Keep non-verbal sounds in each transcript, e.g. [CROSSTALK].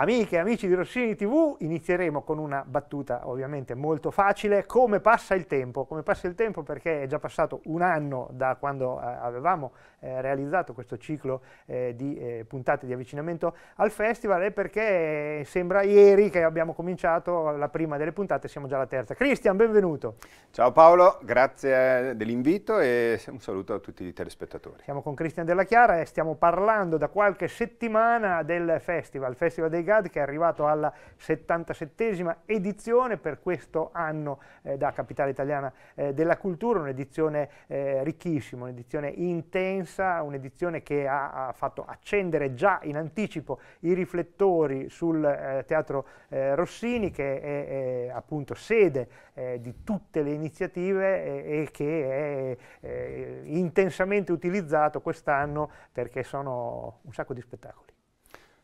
Amiche e amici di Rossini TV, inizieremo con una battuta ovviamente molto facile, come passa il tempo, come passa il tempo perché è già passato un anno da quando eh, avevamo eh, realizzato questo ciclo eh, di eh, puntate di avvicinamento al festival e perché sembra ieri che abbiamo cominciato la prima delle puntate, siamo già alla terza. Cristian, benvenuto. Ciao Paolo, grazie dell'invito e un saluto a tutti i telespettatori. Siamo con Cristian Della Chiara e stiamo parlando da qualche settimana del festival, il Festival dei Brigade che è arrivato alla 77esima edizione per questo anno eh, da Capitale Italiana eh, della Cultura, un'edizione eh, ricchissima, un'edizione intensa, un'edizione che ha, ha, fatto accendere già in anticipo i riflettori sul eh, Teatro eh, Rossini che è, è appunto sede eh, di tutte le iniziative e che è intensamente utilizzato quest'anno perché sono un sacco di spettacoli.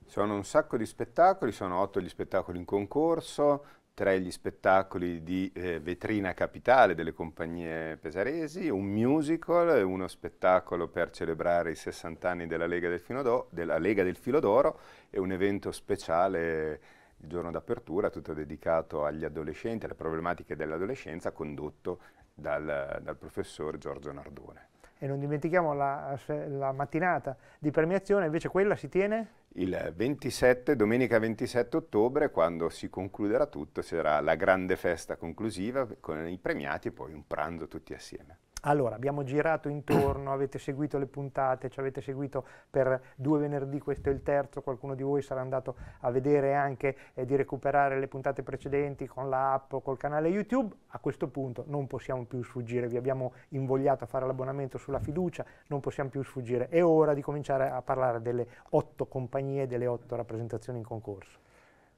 Sono un sacco di spettacoli, sono otto gli spettacoli in concorso, tre gli spettacoli di eh, vetrina capitale delle compagnie pesaresi, un musical uno spettacolo per celebrare i 60 anni della Lega del, Filo della Lega del Filo d'Oro e un evento speciale il giorno d'apertura, tutto dedicato agli adolescenti, alle problematiche dell'adolescenza, condotto dal, dal professor Giorgio Nardone e non dimentichiamo la, la, mattinata di premiazione, invece quella si tiene? il 27, domenica 27 ottobre, quando si concluderà tutto, sarà la grande festa conclusiva con i premiati e poi un pranzo tutti assieme. Allora, abbiamo girato intorno, avete seguito le puntate, ci avete seguito per due venerdì, questo è il terzo, qualcuno di voi sarà andato a vedere anche eh, di recuperare le puntate precedenti con l'app o col canale YouTube. A questo punto non possiamo più sfuggire, vi abbiamo invogliato a fare l'abbonamento sulla fiducia, non possiamo più sfuggire. È ora di cominciare a parlare delle otto compagnie, delle otto rappresentazioni in concorso.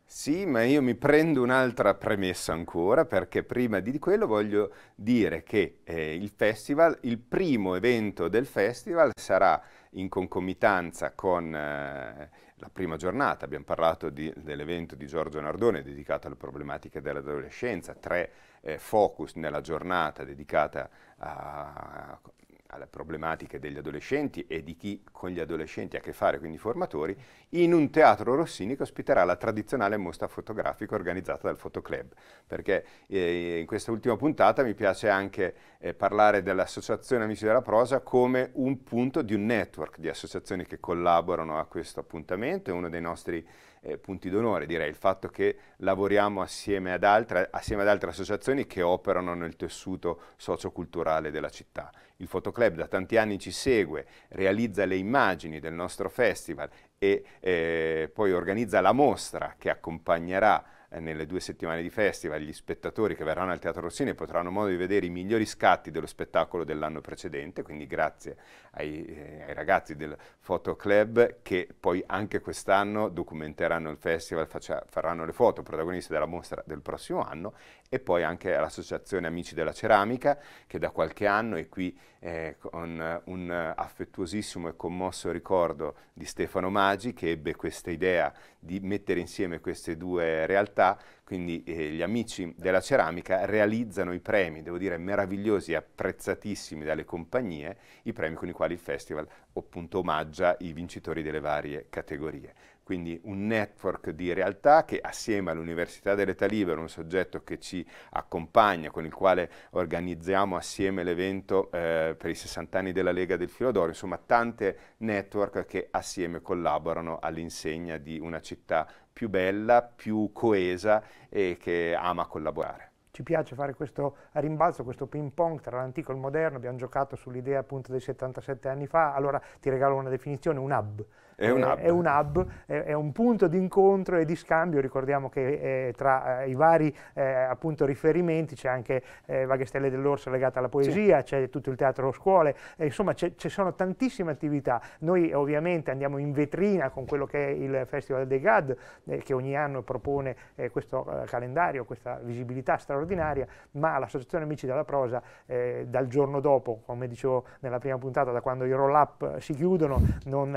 Sì, ma io mi prendo un'altra premessa ancora perché prima di quello voglio dire che eh, il festival, il primo evento del festival sarà in concomitanza con eh, la prima giornata, abbiamo parlato dell'evento di Giorgio Nardone dedicato alle problematiche dell'adolescenza, tre eh, focus nella giornata dedicata a, alle problematiche degli adolescenti e di chi con gli adolescenti ha a che fare, quindi formatori, in un teatro Rossini che ospiterà la tradizionale mostra fotografica organizzata dal Fotoclub. Perché eh, in questa ultima puntata mi piace anche eh, parlare dell'Associazione Amici della Prosa come un punto di un network di associazioni che collaborano a questo appuntamento. È uno dei nostri eh, punti d'onore, direi il fatto che lavoriamo assieme ad, altre, assieme ad altre associazioni che operano nel tessuto socioculturale della città. Il Fotoclub da tanti anni ci segue, realizza le immagini del nostro festival e eh, poi organizza la mostra che accompagnerà eh, nelle due settimane di festival gli spettatori che verranno al Teatro Rossini potranno modo di vedere i migliori scatti dello spettacolo dell'anno precedente, quindi grazie ai, eh, ai ragazzi del Photo Club che poi anche quest'anno documenteranno il festival, faccia, faranno le foto protagoniste della mostra del prossimo anno e poi anche all'Associazione Amici della Ceramica che da qualche anno è qui eh, con un affettuosissimo e commosso ricordo di Stefano Maggi che ebbe questa idea di mettere insieme queste due realtà, quindi eh, gli amici della ceramica realizzano i premi, devo dire meravigliosi e apprezzatissimi dalle compagnie, i premi con i quali il festival appunto omaggia i vincitori delle varie categorie quindi un network di realtà che assieme all'Università dell'Età Libera, un soggetto che ci accompagna, con il quale organizziamo assieme l'evento eh, per i 60 anni della Lega del Filodoro, insomma tante network che assieme collaborano all'insegna di una città più bella, più coesa e che ama collaborare ci piace fare questo rimbalzo, questo ping pong tra l'antico e il moderno, abbiamo giocato sull'idea appunto dei 77 anni fa, allora ti regalo una definizione, un hub, è un eh, hub, è un, hub è, è un, punto di incontro e di scambio, ricordiamo che eh, tra eh, i vari appunto, riferimenti c'è anche Vaghe Stelle dell'Orso legata alla poesia, sì. c'è tutto il teatro scuole, insomma ci sono tantissime attività, noi ovviamente andiamo in vetrina con quello che è il Festival dei GAD che ogni anno propone questo calendario, questa visibilità straordinaria, ma l'Associazione Amici della Prosa dal giorno dopo, come dicevo nella prima puntata, da quando i roll up si chiudono, non,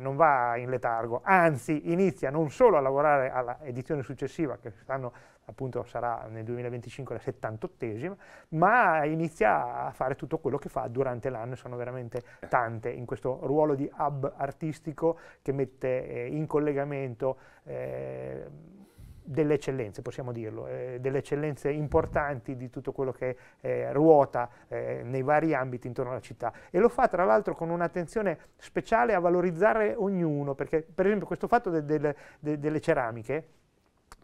non non va in letargo, anzi inizia non solo a lavorare alla edizione successiva, che quest'anno appunto sarà nel 2025 la 78esima, ma inizia a fare tutto quello che fa durante l'anno, sono veramente tante, in questo ruolo di hub artistico che mette eh, in collegamento eh, delle eccellenze, possiamo dirlo, eh, delle eccellenze importanti di tutto quello che eh, ruota eh, nei vari ambiti intorno alla città e lo fa tra l'altro con un'attenzione speciale a valorizzare ognuno, perché per esempio questo fatto de de de delle ceramiche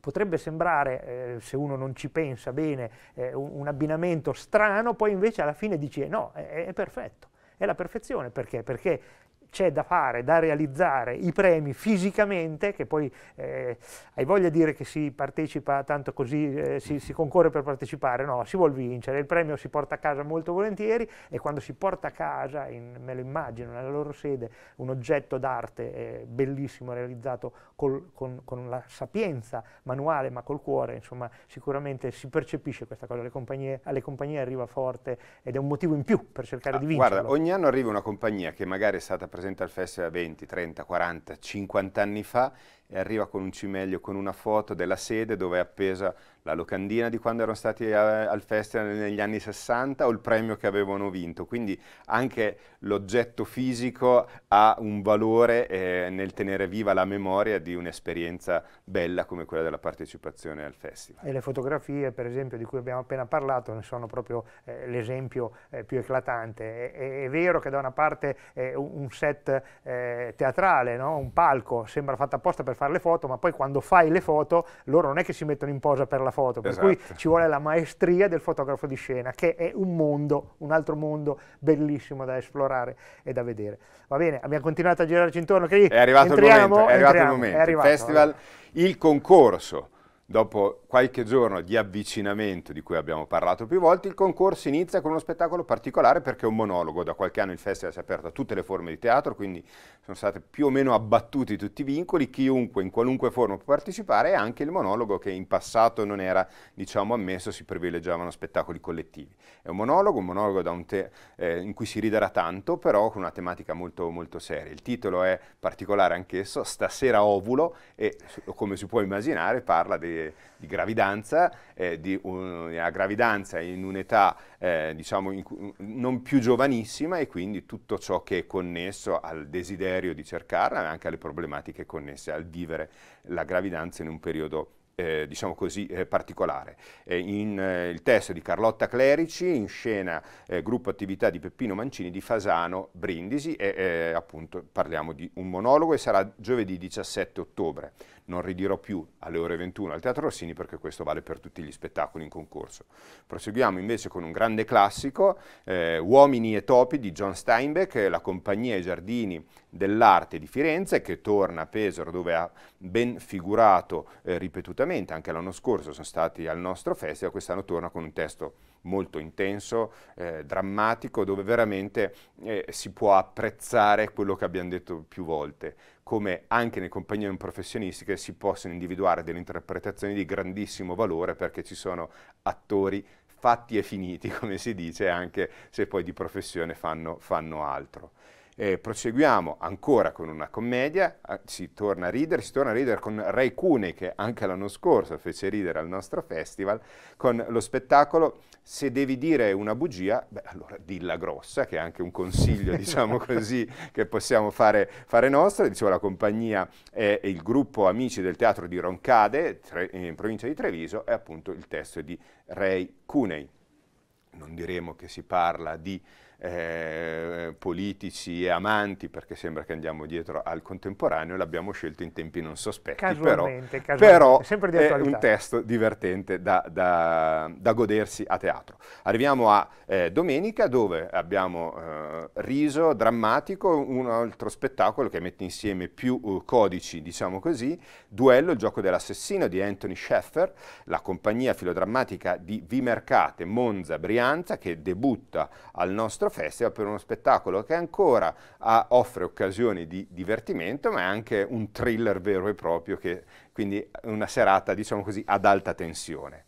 potrebbe sembrare, eh, se uno non ci pensa bene, eh, un, un, abbinamento strano, poi invece alla fine dice eh, no, è, è perfetto. È la perfezione perché? Perché c'è da fare, da realizzare i premi fisicamente, che poi eh, hai voglia di dire che si partecipa tanto così, eh, si, si, concorre per partecipare, no, si vuol vincere, il premio si porta a casa molto volentieri e quando si porta a casa, in, me lo immagino, nella loro sede, un oggetto d'arte eh, bellissimo realizzato col, con, con, la sapienza manuale ma col cuore, insomma sicuramente si percepisce questa cosa, le compagnie, alle compagnie arriva forte ed è un motivo in più per cercare ah, di vincere. Guarda, ogni anno arriva una compagnia che magari è stata presentata presente al Festival 20, 30, 40, 50 anni fa e arriva con un cimelio, con una foto della sede dove è appesa la locandina di quando erano stati a, eh, al festival negli anni 60 o il premio che avevano vinto. Quindi anche l'oggetto fisico ha un valore eh, nel tenere viva la memoria di un'esperienza bella come quella della partecipazione al festival. E le fotografie, per esempio, di cui abbiamo appena parlato, ne sono proprio eh, l'esempio eh, più eclatante. È, è, vero che da una parte un set eh, teatrale, no? un palco, sembra fatto apposta per fare le foto, ma poi quando fai le foto loro non è che si mettono in posa per la foto, per cui esatto. ci vuole la maestria del fotografo di scena, che è un mondo, un altro mondo bellissimo da esplorare e da vedere. Va bene, abbiamo continuato a girarci intorno, che è arrivato entriamo, il momento, è arrivato entriamo, il momento, è arrivato, Festival, allora. il concorso Dopo qualche giorno di avvicinamento di cui abbiamo parlato più volte, il concorso inizia con uno spettacolo particolare perché è un monologo. Da qualche anno il festival si è aperto a tutte le forme di teatro, quindi sono stati più o meno abbattuti tutti i vincoli. Chiunque, in qualunque forma, può partecipare e anche il monologo che in passato non era, diciamo, ammesso, si privilegiavano spettacoli collettivi. È un monologo, un monologo eh, in cui si riderà tanto, però con una tematica molto, molto seria. Il titolo è particolare anch'esso, Stasera ovulo, e come si può immaginare parla dei di, gravidanza, eh, di una gravidanza in un'età eh, diciamo in non più giovanissima e quindi tutto ciò che è connesso al desiderio di cercarla e anche alle problematiche connesse al vivere la gravidanza in un periodo eh, diciamo così, eh, particolare. Eh, in, il testo di Carlotta Clerici, in scena eh, gruppo attività di Peppino Mancini di Fasano Brindisi e eh, appunto parliamo di un monologo e sarà giovedì 17 ottobre non ridirò più alle ore 21 al Teatro Rossini perché questo vale per tutti gli spettacoli in concorso. Proseguiamo invece con un grande classico, eh, Uomini e topi di John Steinbeck, la compagnia e giardini dell'arte di Firenze che torna a Pesaro dove ha ben figurato eh, ripetutamente, anche l'anno scorso sono stati al nostro festival, quest'anno torna con un testo molto intenso, eh, drammatico, dove veramente eh, si può apprezzare quello che abbiamo detto più volte, come anche nelle compagnie non professionistiche si possono individuare delle interpretazioni di grandissimo valore perché ci sono attori fatti e finiti, [LAUGHS] come si dice, anche se poi di professione fanno, fanno altro. Eh, proseguiamo ancora con una commedia, si torna a ridere, si torna a ridere con Ray Cune che anche l'anno scorso fece ridere al nostro festival, con lo spettacolo Se devi dire una bugia, beh, allora dilla grossa, che è anche un consiglio, [LAUGHS] diciamo così, che possiamo fare, fare nostro. Dicevo, la compagnia e il gruppo Amici del Teatro di Roncade, tre, in provincia di Treviso, e appunto il testo di Ray Cunei. Non diremo che si parla di eh, politici e amanti, perché sembra che andiamo dietro al contemporaneo, l'abbiamo scelto in tempi non sospetti, casualmente, però, casualmente. però è un testo divertente da, da, da, godersi a teatro. Arriviamo a eh, domenica dove abbiamo eh, Riso, Drammatico, un altro spettacolo che mette insieme più eh, codici, diciamo così, Duello, il gioco dell'assassino di Anthony Schaeffer, la compagnia filodrammatica di Vimercate, Monza, Brianza, che debutta al nostro nostro festival per uno spettacolo che ancora ha, ah, offre occasioni di divertimento, ma è anche un thriller vero e proprio, che, quindi una serata, diciamo così, ad alta tensione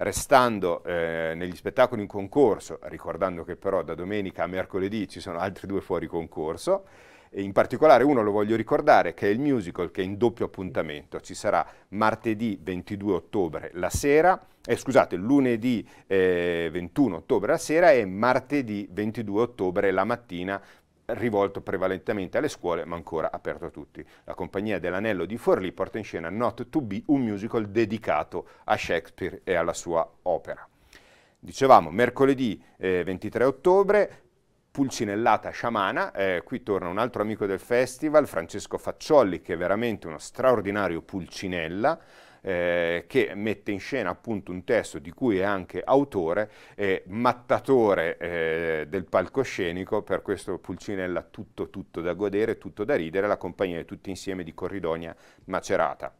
restando eh, negli spettacoli in concorso, ricordando che però da domenica a mercoledì ci sono altri due fuori concorso, in particolare uno lo voglio ricordare che è il musical che è in doppio appuntamento, ci sarà martedì 22 ottobre la sera, eh, scusate, lunedì eh, 21 ottobre la sera e martedì 22 ottobre la mattina rivolto prevalentemente alle scuole ma ancora aperto a tutti. La compagnia dell'Anello di Forlì porta in scena Not to Be, un musical dedicato a Shakespeare e alla sua opera. Dicevamo mercoledì eh, 23 ottobre pulcinellata sciamana, eh, qui torna un altro amico del festival, Francesco Facciolli, che è veramente uno straordinario pulcinella, eh, che mette in scena appunto un testo di cui è anche autore, e mattatore eh, del palcoscenico, per questo Pulcinella tutto tutto da godere, tutto da ridere, la compagnia di tutti insieme di Corridonia Macerata.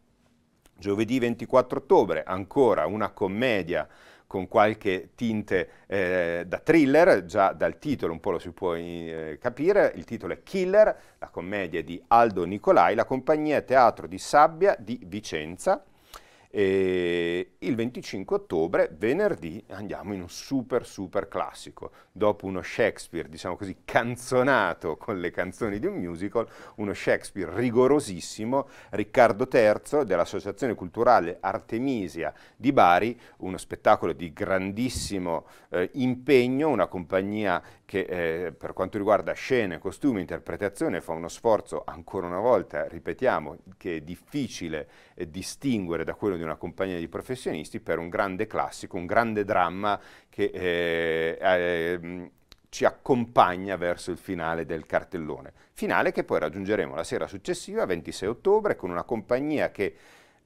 Giovedì 24 ottobre, ancora una commedia con qualche tinte eh, da thriller, già dal titolo un po' lo si può eh, capire, il titolo è Killer, la commedia di Aldo Nicolai, la compagnia teatro di Sabbia di Vicenza, e il 25 ottobre, venerdì, andiamo in un super super classico. Dopo uno Shakespeare, diciamo così, canzonato con le canzoni di un musical, uno Shakespeare rigorosissimo, Riccardo III dell'Associazione Culturale Artemisia di Bari, uno spettacolo di grandissimo eh, impegno, una compagnia che eh, per quanto riguarda scene, costumi, interpretazione fa uno sforzo, ancora una volta, ripetiamo, che è difficile eh, distinguere da quello di una compagnia di professionisti per un grande classico, un grande dramma che eh, ehm, ci accompagna verso il finale del cartellone. Finale che poi raggiungeremo la sera successiva, 26 ottobre, con una compagnia che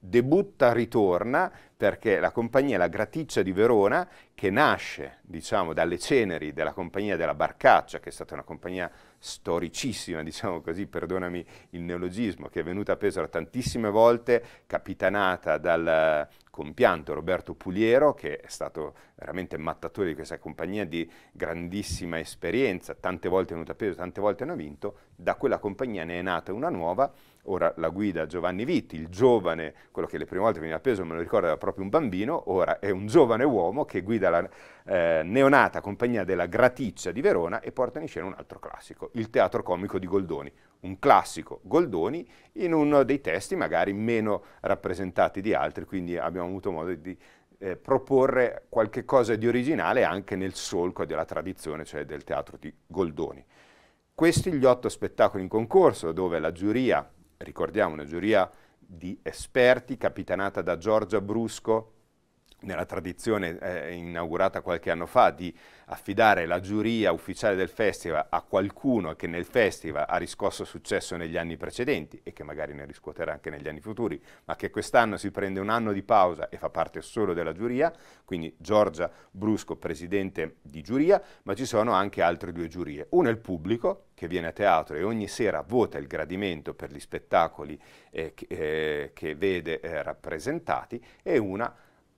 debutta, ritorna, perché la compagnia La Graticcia di Verona, che nasce diciamo, dalle ceneri della compagnia della Barcaccia, che è stata una compagnia storicissima, diciamo così, perdonami il neologismo, che è venuta a Pesaro tantissime volte, capitanata dal eh, compianto Roberto Puliero, che è stato veramente mattatore di questa compagnia di grandissima esperienza, tante volte è venuta a Pesaro, tante volte ne ha vinto, da quella compagnia ne è nata una nuova, ora la guida Giovanni Vitti, il giovane, quello che le prime volte veniva appeso, me lo ricordo, era proprio un bambino, ora è un giovane uomo che guida la eh, neonata compagnia della Graticcia di Verona e porta in scena un altro classico, il teatro comico di Goldoni, un classico Goldoni in uno dei testi magari meno rappresentati di altri, quindi abbiamo avuto modo di eh, proporre qualche cosa di originale anche nel solco della tradizione, cioè del teatro di Goldoni. Questi gli otto spettacoli in concorso, dove la giuria ricordiamo una giuria di esperti capitanata da Giorgia Brusco, nella tradizione eh, inaugurata qualche anno fa di affidare la giuria ufficiale del festival a qualcuno che nel festival ha riscosso successo negli anni precedenti e che magari ne riscuoterà anche negli anni futuri, ma che quest'anno si prende un anno di pausa e fa parte solo della giuria, quindi Giorgia Brusco presidente di giuria, ma ci sono anche altre due giurie. Una è il pubblico che viene a teatro e ogni sera vota il gradimento per gli spettacoli eh, che, eh, che, vede eh, rappresentati e una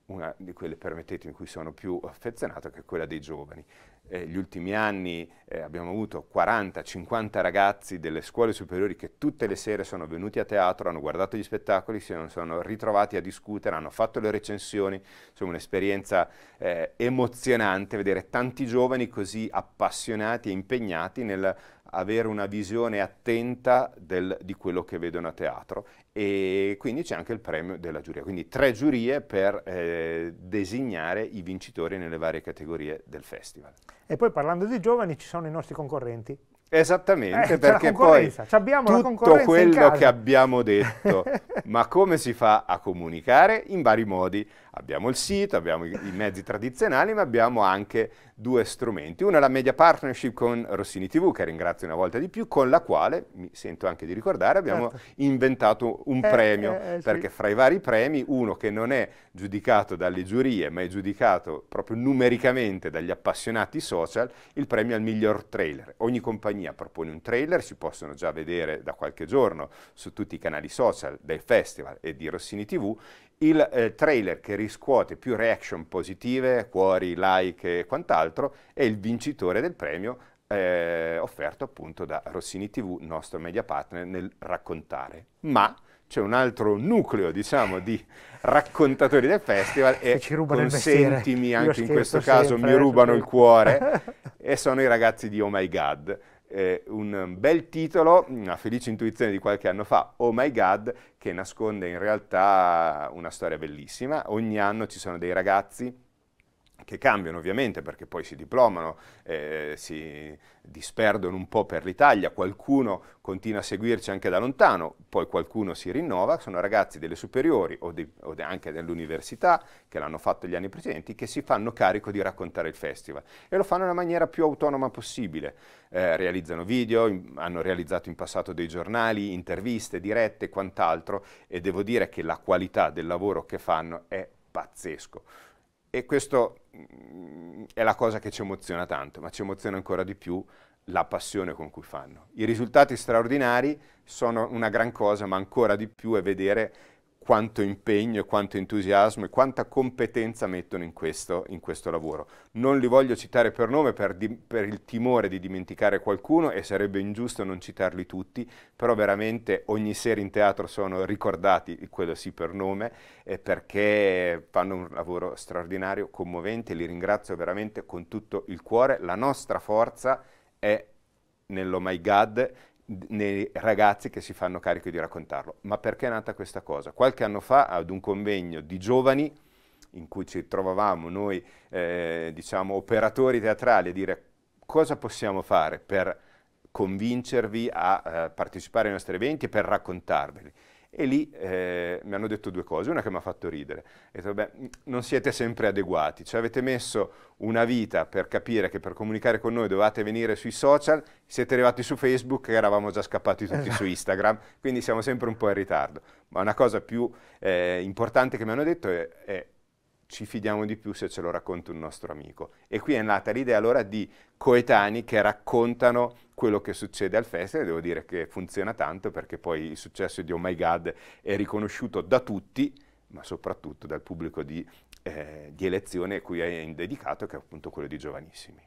una di quelle, permettetemi, cui sono più affezionato, che è quella dei giovani. Eh, gli ultimi anni eh, abbiamo avuto 40-50 ragazzi delle scuole superiori che tutte le sere sono venuti a teatro, hanno guardato gli spettacoli, si sono ritrovati a discutere, hanno fatto le recensioni, insomma un'esperienza eh, emozionante vedere tanti giovani così appassionati e impegnati nel avere una visione attenta del, di quello che vedono a teatro e quindi c'è anche il premio della giuria, quindi tre giurie per eh, designare i vincitori nelle varie categorie del festival. E poi parlando di giovani ci sono i nostri concorrenti. Esattamente, eh, perché poi abbiamo tutto quello che abbiamo detto, [LAUGHS] ma come si fa a comunicare? In vari modi. Abbiamo il sito, abbiamo i, i mezzi tradizionali, ma abbiamo anche due strumenti. Uno è la media partnership con Rossini TV, che ringrazio una volta di più, con la quale, mi sento anche di ricordare, abbiamo certo. inventato un eh, eh premio, eh, eh, perché sì. fra i vari premi uno che non è giudicato dalle giurie, ma è giudicato proprio numericamente dagli appassionati social, il premio al miglior trailer. Ogni compagnia propone un trailer, si possono già vedere da qualche giorno su tutti i canali social del festival e di Rossini TV, il eh, trailer che riscuote più reaction positive, cuori, like e quant'altro è il vincitore del premio eh, offerto appunto da Rossini TV, nostro media partner, nel raccontare. Ma c'è un altro nucleo, diciamo, di raccontatori del festival e ci rubano consentimi anche in questo sempre, caso mi rubano eh. il cuore [LAUGHS] e sono i ragazzi di Oh My God eh, un bel titolo, una felice intuizione di qualche anno fa, Oh My God, che nasconde in realtà una storia bellissima. Ogni anno ci sono dei ragazzi che cambiano ovviamente perché poi si diplomano, eh, si disperdono un po' per l'Italia, qualcuno continua a seguirci anche da lontano, poi qualcuno si rinnova, sono ragazzi delle superiori o, di, o anche dell'università che l'hanno fatto gli anni precedenti che si fanno carico di raccontare il festival e lo fanno nella maniera più autonoma possibile, eh, realizzano video, in, hanno realizzato in passato dei giornali, interviste, dirette e quant'altro e devo dire che la qualità del lavoro che fanno è pazzesco. E questa mm, è la cosa che ci emoziona tanto, ma ci emoziona ancora di più la passione con cui fanno. I risultati straordinari sono una gran cosa, ma ancora di più è vedere quanto impegno, quanto entusiasmo e quanta competenza mettono in questo, in questo lavoro. Non li voglio citare per nome per, di, per, il timore di dimenticare qualcuno e sarebbe ingiusto non citarli tutti, però veramente ogni sera in teatro sono ricordati, quello sì per nome, eh, perché fanno un lavoro straordinario, commovente, li ringrazio veramente con tutto il cuore. La nostra forza è nell'O My God, nei ragazzi che si fanno carico di raccontarlo. Ma perché è nata questa cosa? Qualche anno fa ad un convegno di giovani in cui ci trovavamo noi, eh, diciamo, operatori teatrali a dire cosa possiamo fare per convincervi a eh, partecipare ai nostri eventi e per raccontarveli. E lì eh, mi hanno detto due cose, una che mi ha fatto ridere, e detto, beh, non siete sempre adeguati, Ci cioè, avete messo una vita per capire che per comunicare con noi dovevate venire sui social, siete arrivati su Facebook e eravamo già scappati tutti su esatto. Instagram, quindi siamo sempre un po' in ritardo. Ma una cosa più eh, importante che mi hanno detto è, è ci fidiamo di più se ce lo racconta un nostro amico. E qui è nata l'idea allora di coetanei che raccontano quello che succede al festival, devo dire che funziona tanto perché poi il successo di Oh My God è riconosciuto da tutti, ma soprattutto dal pubblico di, eh, di elezione cui è dedicato, che è appunto quello di giovanissimi.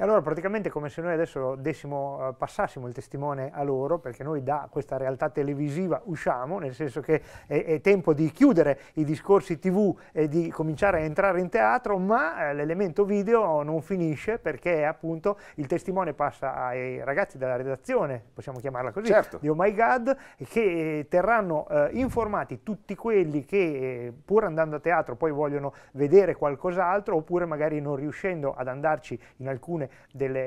E allora praticamente come se noi adesso dessimo, eh, passassimo il testimone a loro, perché noi da questa realtà televisiva usciamo, nel senso che è, è tempo di chiudere i discorsi tv e di cominciare a entrare in teatro, ma eh, l'elemento video non finisce perché appunto il testimone passa ai ragazzi della redazione, possiamo chiamarla così, certo. di Oh My God, che eh, terranno eh, informati tutti quelli che pur andando a teatro poi vogliono vedere qualcos'altro oppure magari non riuscendo ad andarci in alcune delle, delle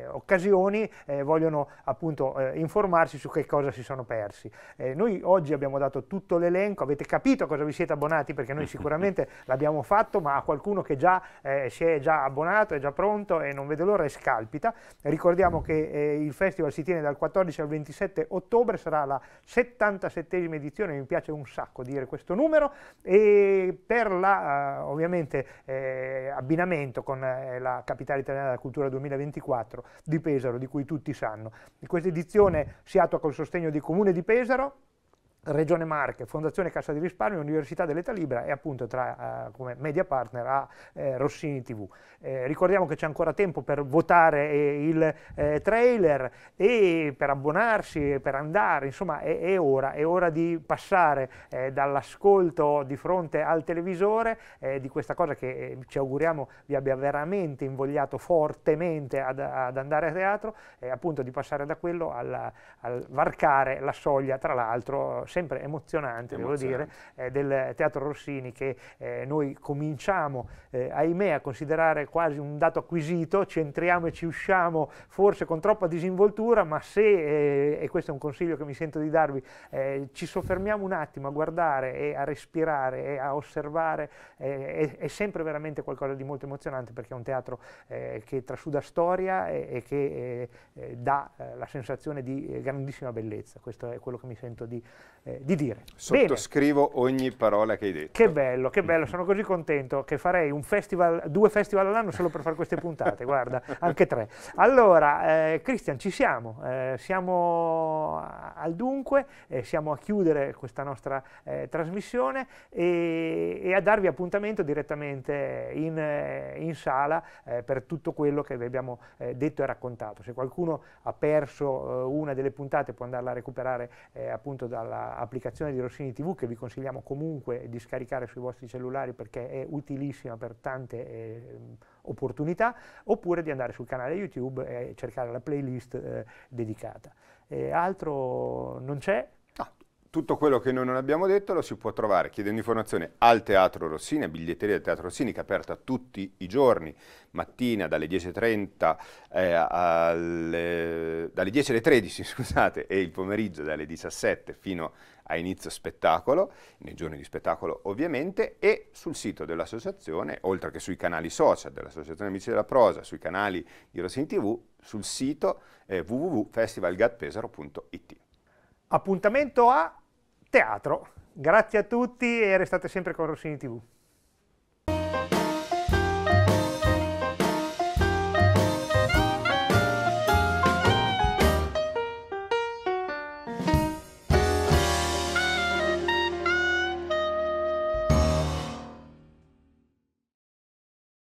eh, occasioni eh, vogliono appunto eh, informarsi su che cosa si sono persi. Eh, noi oggi abbiamo dato tutto l'elenco, avete capito a cosa vi siete abbonati perché noi [LAUGHS] sicuramente l'abbiamo fatto, ma a qualcuno che già eh, si è già abbonato, è già pronto e non vede l'ora e scalpita. Ricordiamo che eh, il festival si tiene dal 14 al 27 ottobre, sarà la 77esima edizione, mi piace un sacco dire questo numero e per la ovviamente abbinamento con la capitale italiana della cultura Cultura 2024 di Pesaro, di cui tutti sanno. questa edizione si attua col sostegno del Comune di Pesaro, Regione Marche, Fondazione Cassa di Risparmio, Università dell'Età Libera e appunto tra, eh, come media partner a eh, Rossini TV. Eh, ricordiamo che c'è ancora tempo per votare eh, il eh, trailer e per abbonarsi, per andare, insomma è, è ora, è ora di passare eh, dall'ascolto di fronte al televisore di questa cosa che ci auguriamo vi abbia veramente invogliato fortemente ad, ad andare a teatro, e appunto di passare da quello alla, al varcare la soglia, tra l'altro sempre emozionante, emozionante. devo dire, eh, del Teatro Rossini che eh, noi cominciamo, eh, ahimè, a considerare quasi un dato acquisito, ci entriamo e ci usciamo forse con troppa disinvoltura, ma se, eh, e questo è un consiglio che mi sento di darvi, eh, ci soffermiamo un attimo a guardare e a respirare e a osservare, eh, è, è, sempre veramente qualcosa di molto emozionante perché è un teatro che trasuda storia e, e che dà la sensazione di grandissima bellezza, questo è quello che mi sento di eh, di dire. Sottoscrivo Bene. ogni parola che hai detto. Che bello, che bello, sono così contento che farei un festival, due festival all'anno solo per fare queste puntate, guarda, [LAUGHS] anche tre. Allora, eh, Cristian, ci siamo, eh, siamo al dunque, eh, siamo a chiudere questa nostra eh, trasmissione e, e, a darvi appuntamento direttamente in, eh, in sala per tutto quello che vi abbiamo detto e raccontato. Se qualcuno ha perso una delle puntate può andarla a recuperare appunto dalla applicazione di Rossini TV che vi consigliamo comunque di scaricare sui vostri cellulari perché è utilissima per tante eh, opportunità, oppure di andare sul canale YouTube e cercare la playlist eh, dedicata. E eh, altro non c'è, tutto quello che noi non abbiamo detto lo si può trovare chiedendo informazione al Teatro Rossini, a biglietteria del Teatro Rossini che è aperta tutti i giorni, mattina dalle 10.30 eh, alle, dalle 10 alle 13 [LAUGHS] scusate, e il pomeriggio dalle 17 fino a inizio spettacolo, nei giorni di spettacolo ovviamente, e sul sito dell'associazione, oltre che sui canali social dell'Associazione Amici della Prosa, sui canali di Rossini TV, sul sito eh, www.festivalgatpesaro.it. Appuntamento a teatro. Grazie a tutti e restate sempre con Rossini TV.